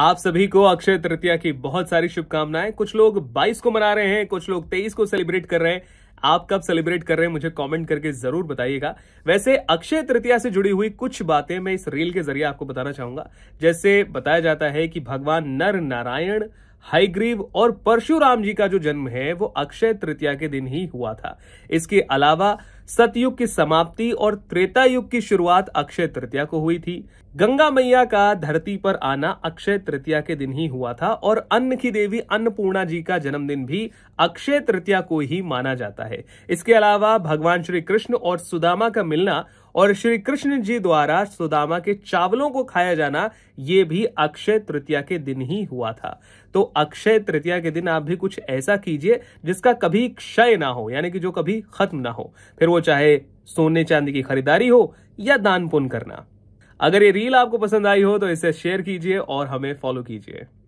आप सभी को अक्षय तृतीया की बहुत सारी शुभकामनाएं कुछ लोग 22 को मना रहे हैं कुछ लोग 23 को सेलिब्रेट कर रहे हैं आप कब सेलिब्रेट कर रहे हैं मुझे कमेंट करके जरूर बताइएगा वैसे अक्षय तृतीया से जुड़ी हुई कुछ बातें मैं इस रील के जरिए आपको बताना चाहूंगा जैसे बताया जाता है कि भगवान नर नारायण हाईग्रीव और परशुराम जी का जो जन्म है वो अक्षय तृतीया के दिन ही हुआ था इसके अलावा सतयुग की समाप्ति और त्रेता युग की शुरुआत अक्षय तृतीया को हुई थी गंगा मैया का धरती पर आना अक्षय तृतीया के दिन ही हुआ था और अन्न की देवी अन्नपूर्णा जी का जन्मदिन भी अक्षय तृतीया को ही माना जाता है इसके अलावा भगवान श्री कृष्ण और सुदामा का मिलना और श्री कृष्ण जी द्वारा सुदामा के चावलों को खाया जाना ये भी अक्षय तृतीया के दिन ही हुआ था तो अक्षय तृतीया के दिन आप भी कुछ ऐसा कीजिए जिसका कभी क्षय ना हो यानी कि जो कभी खत्म ना हो फिर वो चाहे सोने चांदी की खरीदारी हो या दान पुण्य करना अगर ये रील आपको पसंद आई हो तो इसे शेयर कीजिए और हमें फॉलो कीजिए